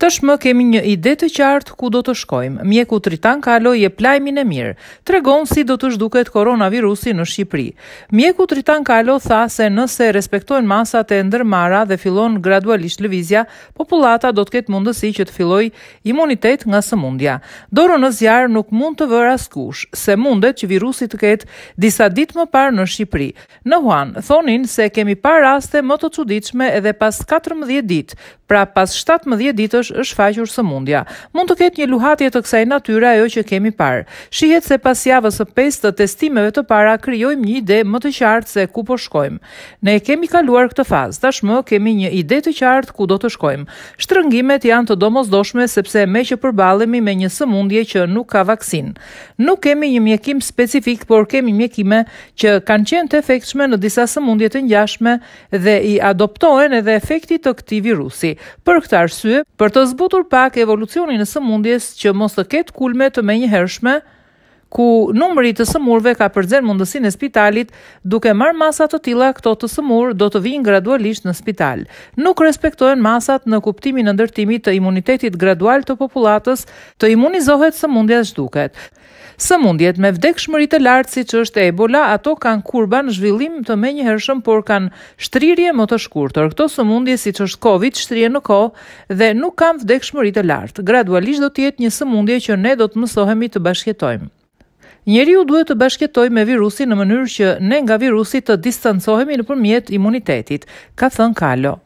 Tashmë kemi një ide të qartë ku do të shkojmë. Mjeku Tritan kaloi e plajmin e mirë. Tregon si do të zhduket koronavirusi në Shqipëri. Mjeku Tritan Kalo tha se nëse respektohen masat e ndërmarra dhe fillon gradualisht lëvizja, popullata do të ketë mundësi që të fillojë imunitet nga sëmundja. Dorën në zjarr nuk mund të vër askush se mundet që virusi të ketë disa ditë më parë në Shqipëri. Në Wuhan thonin se kemi parë raste më të çuditshme edhe pas 14 ditë. Pra pas 17 ditësh është është sëmundja. Mund të ketë një luhatje të kësaj natyre ajo që kemi parë. Shihet se pas javës së 5 të testimeve të para krijojmë një ide më të qartë se ku po shkojmë. Ne kemi kaluar këtë fazë, tashmë kemi një ide të qartë ku do të shkojmë. Shtrëngimet janë të domosdoshme sepse me që përballemi me një sëmundje që nuk ka vaksin. Nuk kemi një mjekim specifik, por kemi mjekime që kanë qenë të efektshme në disa sëmundje të ngjashme dhe i adoptohen edhe efektit të këtij virusi. Për këtë arsye, për të zbutur pak evolucionin në sëmundjes që mos të ketë kulme të me një hershme, ku numëri të sëmurve ka përzen mundësin e spitalit, duke marë masat të tila këto të sëmur do të vinë gradualisht në spital. Nuk respektojnë masat në kuptimin në ndërtimi të imunitetit gradual të populatës të imunizohet sëmundjes zhduket. Së mundjet me vdekshmëri të lartë si që është ebola, ato kanë kurba në zhvillim të me një hershëm, por kanë shtrirje më të shkurtër. Këto së mundje si që është covid shtrirje në ko dhe nuk kanë vdekshmëri të lartë. Gradualisht do tjetë një së mundje që ne do të mësohemi të bashkjetojmë. Njeri u duhet të bashkjetoj me virusi në mënyrë që ne nga virusi të distancohemi në përmjet imunitetit, ka thënë Kalo.